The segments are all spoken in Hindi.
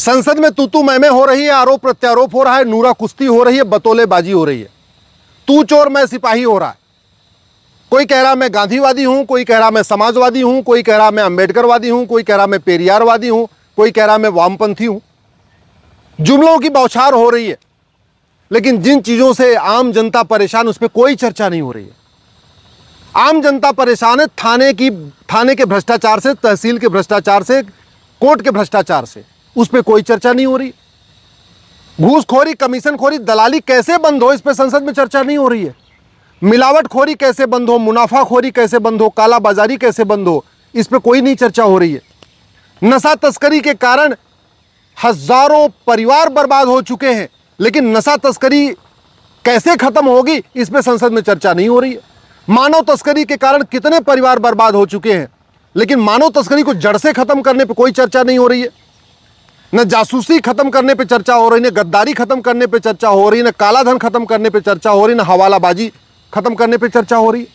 संसद में तू तू मैं हो रही है आरोप प्रत्यारोप हो रहा है नूरा कुश्ती हो रही है बतोलेबाजी हो रही है तू चोर मैं सिपाही हो रहा है कोई कह रहा मैं गांधीवादी हूँ कोई कह रहा मैं समाजवादी हूँ कोई कह रहा मैं अम्बेडकरवादी हूँ कोई कह रहा मैं पेरियारवादी हूँ कोई कह रहा मैं वामपंथी हूँ जुमलों की बौछार हो रही है लेकिन जिन चीज़ों से आम जनता परेशान उस पर कोई चर्चा नहीं हो रही है आम जनता परेशान है थाने की थाने के भ्रष्टाचार से तहसील के भ्रष्टाचार से कोर्ट के भ्रष्टाचार से उस पर कोई चर्चा नहीं हो रही घूसखोरी कमीशनखोरी दलाली कैसे बंद हो इस पर संसद में चर्चा नहीं हो रही है मिलावटखोरी कैसे बंद हो मुनाफाखोरी कैसे बंद हो काला बाजारी कैसे बंद हो इस पर कोई नहीं चर्चा हो रही है नशा तस्करी के कारण हजारों परिवार बर्बाद हो चुके हैं लेकिन नशा तस्करी कैसे खत्म होगी इस पर संसद में चर्चा नहीं हो रही है मानव तस्करी के कारण कितने परिवार बर्बाद हो चुके हैं लेकिन मानव तस्करी को जड़ से खत्म करने पर कोई चर्चा नहीं हो रही है न जासूसी खत्म करने पे चर्चा हो रही न गद्दारी खत्म करने पे चर्चा हो रही न कालाधन खत्म करने पे चर्चा हो रही न हवालाबाजी खत्म करने पे चर्चा हो रही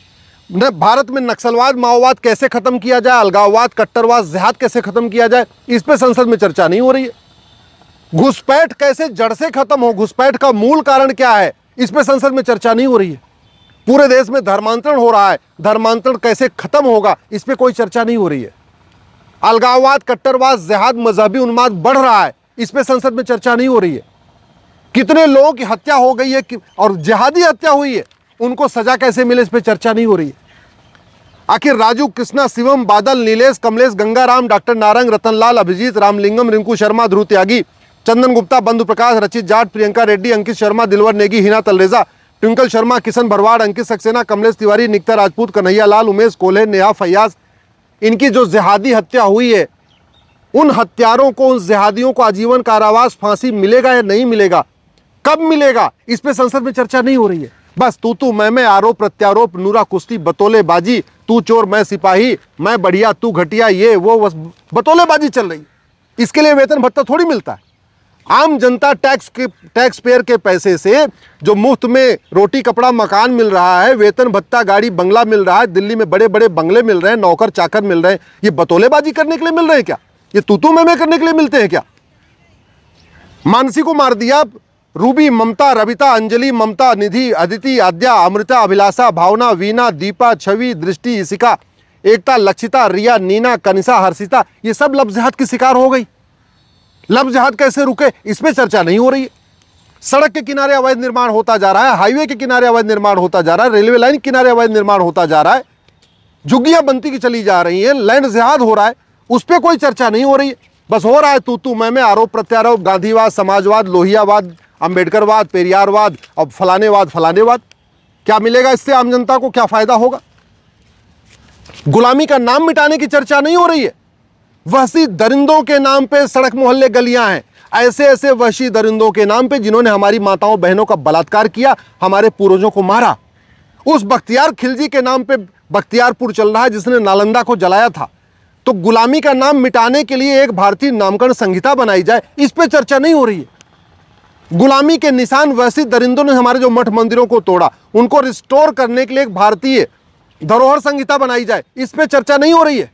न भारत में नक्सलवाद माओवाद कैसे खत्म किया जाए अलगाववाद कट्टरवाद जिहाद कैसे खत्म किया जाए इस पर संसद में चर्चा नहीं हो रही है घुसपैठ कैसे जड़ से खत्म हो घुसपैठ का मूल कारण क्या है इस पर संसद में चर्चा नहीं हो रही है पूरे देश में धर्मांतरण हो रहा है धर्मांतरण कैसे खत्म होगा इस पर कोई चर्चा नहीं हो रही है अलगाववाद कट्टरवाद जहाद मजहबी उन्माद बढ़ रहा है इस पर संसद में चर्चा नहीं हो रही है कितने लोगों की हत्या हो गई है और जिहादी हत्या हुई है उनको सजा कैसे मिले इस पर चर्चा नहीं हो रही है आखिर राजू कृष्णा शिवम बादल नीलेश कमलेश गंगाराम डॉक्टर नारंग रतनलाल अभिजीत रामलिंगम रिंकू शर्मा ध्रुव त्यागी चंदन गुप्ता बंधु प्रकाश रचित जाट प्रियंका रेड्डी अंकित शर्मा दिलवर नेगी हिना तलरेजा ट्विंकल शर्मा किशन भरवाड़ अंकित सक्सेना कमलेश तिवारी निकता राजपूत कन्हैया लाल उमेश कोल्हे नेहा फैयाज इनकी जो जिहादी हत्या हुई है उन हत्यारों को उन जिहादियों को आजीवन कारावास फांसी मिलेगा या नहीं मिलेगा कब मिलेगा इस पर संसद में चर्चा नहीं हो रही है बस तू तू मैं मैं आरोप प्रत्यारोप नूरा कुश्ती बतोलेबाजी तू चोर मैं सिपाही मैं बढ़िया तू घटिया ये वो बस बतोलेबाजी चल रही इसके लिए वेतन भत्ता थोड़ी मिलता है आम जनता टैक्स के टैक्स पेयर के पैसे से जो मुफ्त में रोटी कपड़ा मकान मिल रहा है वेतन भत्ता गाड़ी बंगला मिल रहा है दिल्ली में बड़े बड़े बंगले मिल रहे हैं नौकर चाकर मिल रहे हैं ये बतौलेबाजी करने के लिए मिल रहे हैं क्या ये तूतू में करने के लिए मिलते हैं क्या मानसी को मार दिया रूबी ममता रविता अंजलि ममता निधि अदिति आद्या अमृता अभिलाषा भावना वीना दीपा छवि दृष्टि इसिका एकता लक्षिता रिया नीना कनिषा हर्षिता ये सब लफ्जहत की शिकार हो गई लफ जहाज कैसे रुके इस पर चर्चा नहीं हो रही है सड़क के किनारे अवैध निर्माण होता जा रहा है हाईवे के किनारे अवैध निर्माण होता जा रहा है रेलवे लाइन के किनारे अवैध निर्माण होता जा रहा है झुग्गियां बनती की चली जा रही हैं लैंड जहाद हो रहा है उस पर कोई चर्चा नहीं हो रही है बस हो रहा है तू तू मैं मैं आरोप प्रत्यारोप गांधीवाद समाजवाद लोहियावाद अम्बेडकरवाद पेरियारवाद और फलानेवाद फलानेवाद क्या मिलेगा इससे आम जनता को क्या फ़ायदा होगा गुलामी का नाम मिटाने की चर्चा नहीं हो रही है वसी दरिंदों के नाम पे सड़क मोहल्ले गलियां हैं ऐसे ऐसे वसी दरिंदों के नाम पे जिन्होंने हमारी माताओं बहनों का बलात्कार किया हमारे पूर्वजों को मारा उस बख्तियार खिलजी के नाम पे बख्तियारपुर चल रहा है जिसने नालंदा को जलाया था तो गुलामी का नाम मिटाने के लिए एक भारतीय नामकरण संहिता बनाई जाए इस पर चर्चा नहीं हो रही है गुलामी के निशान वैसी दरिंदों ने हमारे जो मठ मंदिरों को तोड़ा उनको रिस्टोर करने के लिए एक भारतीय धरोहर संहिता बनाई जाए इस पर चर्चा नहीं हो रही है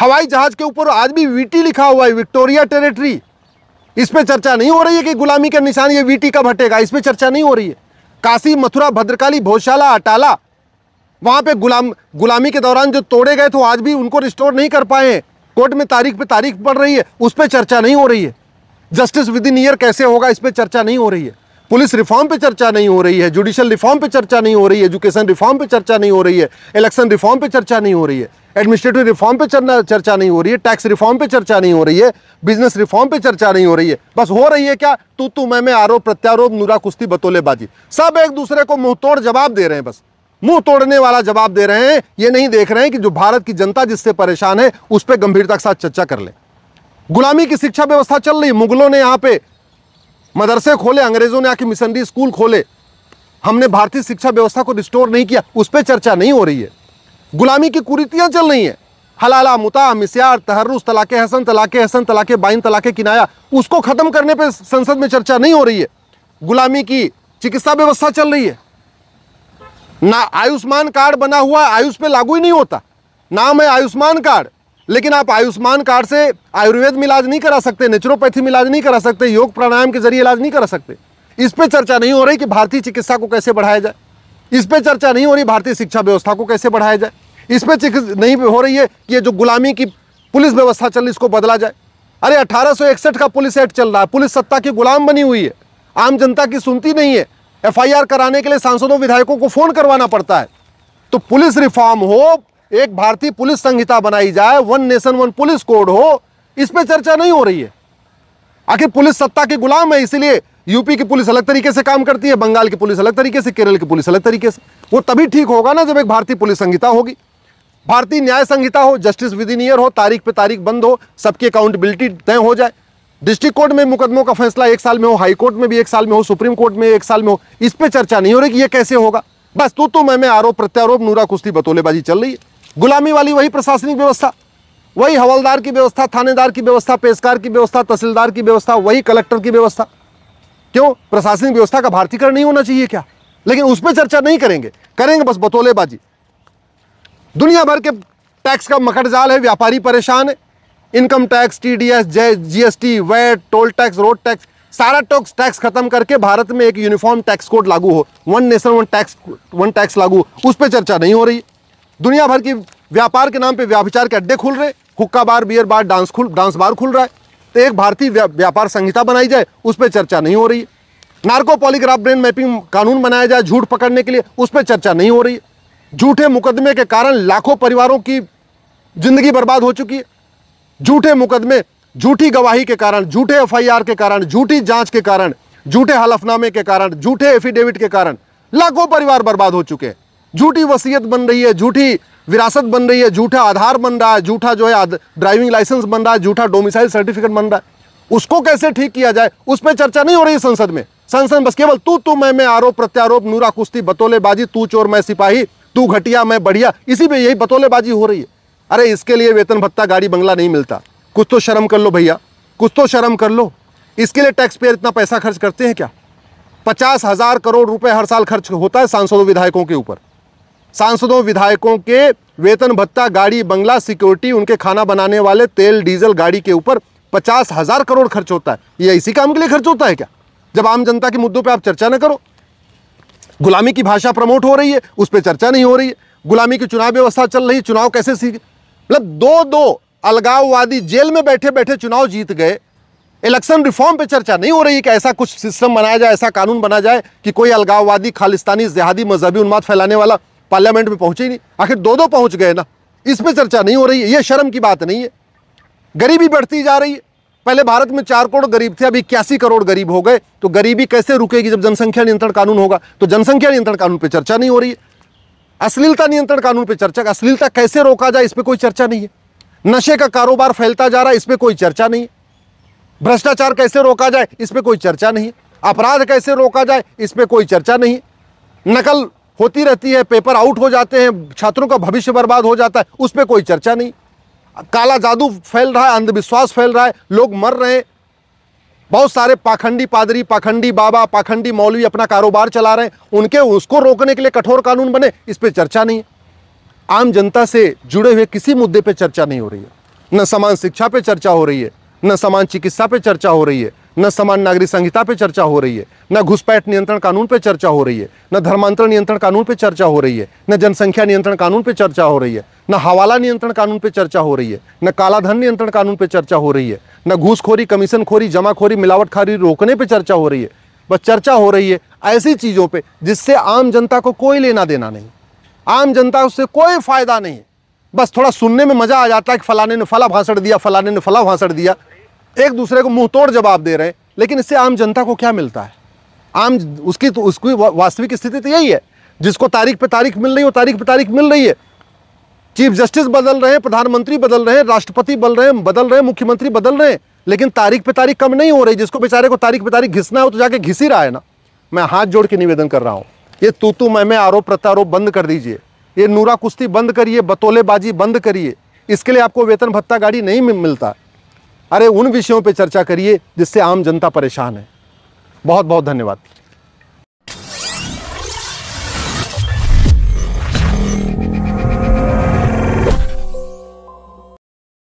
हवाई जहाज के ऊपर आज भी वीटी लिखा हुआ है विक्टोरिया टेरिटरी इस पर चर्चा नहीं हो रही है कि गुलामी का निशान ये वीटी कब हटेगा इस पर चर्चा नहीं हो रही है काशी मथुरा भद्रकाली भोशाला अटाला वहाँ पे गुलाम गुलामी के दौरान जो तोड़े गए थे आज भी उनको रिस्टोर नहीं कर पाए हैं कोर्ट में तारीख पे तारीख पड़ रही है उस पर चर्चा नहीं हो रही है जस्टिस विद इन ईयर कैसे होगा इस पर चर्चा नहीं हो रही है पुलिस रिफॉर्म पे चर्चा नहीं हो रही है जुडिशल रिफॉर्म पे चर्चा नहीं हो रही है एजुकेशन रिफॉर्म पे चर्चा नहीं हो रही है इलेक्शन रिफॉर्म पे चर्चा नहीं हो रही है एडमिनिस्ट्रेटिव रिफॉर्म पे चर्चा नहीं हो रही है टैक्स रिफॉर्म पे चर्चा नहीं हो रही है बिजनेस रिफॉर्म पे चर्चा नहीं हो रही है बस हो रही है क्या तू तू मैं मैं आरोप प्रत्यारोप नूरा कुश्ती बतोलेबाजी सब एक दूसरे को मुंह तोड़ जवाब दे रहे हैं बस मुंह तोड़ने वाला जवाब दे रहे हैं ये नहीं देख रहे हैं कि जो भारत की जनता जिससे परेशान है उस पर गंभीरता के साथ चर्चा कर ले गुलामी की शिक्षा व्यवस्था चल रही मुगलों ने यहाँ पे मदरसे खोले अंग्रेज़ों ने आके मिशनरी स्कूल खोले हमने भारतीय शिक्षा व्यवस्था को रिस्टोर नहीं किया उस पर चर्चा नहीं हो रही है गुलामी की कुरीतियाँ चल रही हैं हलाला मुता मिसियार तहरुस तलाके हसन तलाके हसन तलाके बाइन तलाके किनाया उसको ख़त्म करने पर संसद में चर्चा नहीं हो रही है गुलामी की चिकित्सा व्यवस्था चल रही है ना आयुष्मान कार्ड बना हुआ आयुष पे लागू ही नहीं होता नाम है आयुष्मान कार्ड लेकिन आप आयुष्मान कार्ड से आयुर्वेद में इलाज नहीं करा सकते नेचुरोपैथी में इलाज नहीं करा सकते योग प्राणायाम के जरिए इलाज नहीं करा सकते इस पर चर्चा नहीं हो रही कि भारतीय चिकित्सा को कैसे बढ़ाया जाए इस पर चर्चा नहीं हो रही भारतीय शिक्षा व्यवस्था को कैसे बढ़ाया जाए इस पर नहीं हो रही है कि ये जो गुलामी की पुलिस व्यवस्था चल रही इसको बदला जाए अरे अठारह का पुलिस एक्ट चल रहा है पुलिस सत्ता की गुलाम बनी हुई है आम जनता की सुनती नहीं है एफआईआर कराने के लिए सांसदों विधायकों को फ़ोन करवाना पड़ता है तो पुलिस रिफॉर्म हो एक भारतीय पुलिस संहिता बनाई जाए one nation one police code हो इस पर चर्चा नहीं हो रही है आखिर पुलिस सत्ता के गुलाम है इसलिए यूपी की पुलिस अलग तरीके से काम करती है बंगाल की पुलिस अलग तरीके से केरल की पुलिस अलग तरीके से वो तभी ठीक होगा ना जब एक भारतीय पुलिस संहिता होगी भारतीय न्याय संहिता हो जस्टिस विदिनियर हो तारीख पे तारीख बंद हो सबकी अकाउंटेबिलिटी तय हो जाए डिस्ट्रिक्ट कोर्ट में मुकदमों का फैसला एक साल में हो हाई कोर्ट में भी एक साल में हो सुप्रीम कोर्ट में एक साल में हो इस पर चर्चा नहीं हो रही कि यह कैसे होगा बस तो, तो मैं मैं आरोप प्रत्यारोप नूरा कुश्ती बतोलेबाजी चल रही है गुलामी वाली वही प्रशासनिक व्यवस्था वही हवलदार की व्यवस्था थानेदार की व्यवस्था पेशकार की व्यवस्था तहसीलदार की व्यवस्था वही कलेक्टर की व्यवस्था क्यों प्रशासनिक व्यवस्था का भारतीकरण नहीं होना चाहिए क्या लेकिन उस पर चर्चा नहीं करेंगे करेंगे बस बतोलेबाजी दुनिया भर के टैक्स का मकड़जाल है व्यापारी परेशान है income tax T D S GST VAT toll tax road tax सारा टोक्स टैक्स खत्म करके भारत में एक यूनिफॉर्म टैक्स कोड लागू हो one nation one tax one tax लागू उस पर चर्चा नहीं हो रही है दुनिया भर की व्यापार के नाम पे व्याभिचार के अड्डे खुल रहे हुक्का बार बियर बार डांस खुल डांस बार खुल रहा है तो एक भारतीय व्यापार संहिता बनाई जाए उस पर चर्चा नहीं हो रही है नार्को पॉलीग्राफ ब्रेन मैपिंग कानून बनाया जाए झूठ पकड़ने के लिए उस पर चर्चा नहीं हो रही है झूठे मुकदमे के कारण लाखों परिवारों की जिंदगी बर्बाद हो चुकी है झूठे मुकदमे झूठी गवाही के कारण झूठे एफ के कारण झूठी जाँच के कारण झूठे हलफनामे के कारण झूठे एफिडेविट के कारण लाखों परिवार बर्बाद हो चुके हैं झूठी वसीयत बन रही है झूठी विरासत बन रही है झूठा आधार बन रहा है झूठा जो है ड्राइविंग लाइसेंस बन रहा है झूठा डोमिसाइल सर्टिफिकेट बन रहा है उसको कैसे ठीक किया जाए उस पर चर्चा नहीं हो रही संसद में संसद बस केवल तू तू मैं मैं आरोप प्रत्यारोप नूरा कुश्ती बतौलेबाजी तू चोर मैं सिपाही तू घटिया मैं बढ़िया इसी पे यही बतौलेबाजी हो रही है अरे इसके लिए वेतन भत्ता गाड़ी बंगला नहीं मिलता कुछ तो शर्म कर लो भैया कुछ तो शर्म कर लो इसके लिए टैक्स पेयर इतना पैसा खर्च करते हैं क्या पचास हज़ार करोड़ रुपए हर साल खर्च होता है सांसदों विधायकों के ऊपर सांसदों विधायकों के वेतन भत्ता गाड़ी बंगला सिक्योरिटी उनके खाना बनाने वाले तेल डीजल गाड़ी के ऊपर पचास हज़ार करोड़ खर्च होता है ये इसी काम के लिए खर्च होता है क्या जब आम जनता के मुद्दों पर आप चर्चा ना करो गुलामी की भाषा प्रमोट हो रही है उस पर चर्चा नहीं हो रही है गुलामी की चुनाव व्यवस्था चल रही है चुनाव कैसे सीख मतलब दो दो अलगाववादी जेल में बैठे बैठे चुनाव जीत गए इलेक्शन रिफॉर्म पे चर्चा नहीं हो रही है कि ऐसा कुछ सिस्टम बनाया जाए ऐसा कानून बना जाए कि कोई अलगाववादी खालिस्तानी जिहादी मजहबी उन्माद फैलाने वाला पार्लियामेंट में पहुंचे ही नहीं आखिर दो दो पहुंच गए ना इस पर चर्चा नहीं हो रही है ये शर्म की बात नहीं है गरीबी बढ़ती जा रही है पहले भारत में चार करोड़ गरीब थे अभी इक्यासी करोड़ गरीब हो गए तो गरीबी कैसे रुकेगी जब जनसंख्या नियंत्रण कानून होगा तो जनसंख्या नियंत्रण कानून पर चर्चा नहीं हो रही है अश्लीलता नियंत्रण कानून पर चर्चा अश्लीलता कैसे रोका जाए इस पर कोई चर्चा नहीं है नशे का कारोबार फैलता जा रहा है इस पर कोई चर्चा नहीं भ्रष्टाचार कैसे रोका जाए इस पर कोई चर्चा नहीं अपराध कैसे रोका जाए इस पर कोई चर्चा नहीं नकल होती रहती है पेपर आउट हो जाते हैं छात्रों का भविष्य बर्बाद हो जाता है उस पर कोई चर्चा नहीं काला जादू फैल रहा है अंधविश्वास फैल रहा है लोग मर रहे हैं बहुत सारे पाखंडी पादरी पाखंडी बाबा पाखंडी मौलवी अपना कारोबार चला रहे हैं उनके उसको रोकने के लिए कठोर कानून बने इस पर चर्चा नहीं आम जनता से जुड़े हुए किसी मुद्दे पर चर्चा नहीं हो रही है न समान शिक्षा पर चर्चा हो रही है न समान चिकित्सा पर चर्चा हो रही है न समान नागरिक संहिता पे चर्चा हो रही है न घुसपैठ नियंत्रण कानून पे चर्चा हो रही है न धर्मांतरण नियंत्रण कानून पे चर्चा हो रही है न जनसंख्या नियंत्रण कानून पे चर्चा हो रही है न हवाला नियंत्रण कानून पे चर्चा हो रही है न कालाधन नियंत्रण कानून पे चर्चा हो रही है न घूसखोरी कमीशनखोरी जमाखोरी मिलावटखोरी रोकने पर चर्चा हो रही है बस चर्चा हो रही है ऐसी चीज़ों पर जिससे आम जनता को कोई लेना देना नहीं आम जनता उससे कोई फ़ायदा नहीं है बस थोड़ा सुनने में मज़ा आ जाता है कि फलाने ने फला भाषण दिया फलाने ने फला भाषण दिया एक दूसरे को मुंह तोड़ जवाब दे रहे हैं लेकिन इससे आम जनता को क्या मिलता है आम उसकी तो उसकी वास्तविक स्थिति तो यही है जिसको तारीख पे तारीख मिल रही है वो तारीख पे तारीख मिल रही है चीफ जस्टिस बदल रहे हैं प्रधानमंत्री बदल रहे हैं राष्ट्रपति बदल रहे हैं बदल रहे हैं मुख्यमंत्री बदल रहे हैं लेकिन तारीख पे तारीख कम नहीं हो रही जिसको बेचारे को तारीख पे तारीख घिसना हो तो जाके घिस ही रहा है ना मैं हाथ जोड़ के निवेदन कर रहा हूँ ये तू तू मैं मैं आरोप प्रत्यारोप बंद कर दीजिए ये नूरा कुश्ती बंद करिए बतोलेबाजी बंद करिए इसके लिए आपको वेतन भत्ता गाड़ी नहीं मिलता अरे उन विषयों पर चर्चा करिए जिससे आम जनता परेशान है बहुत बहुत धन्यवाद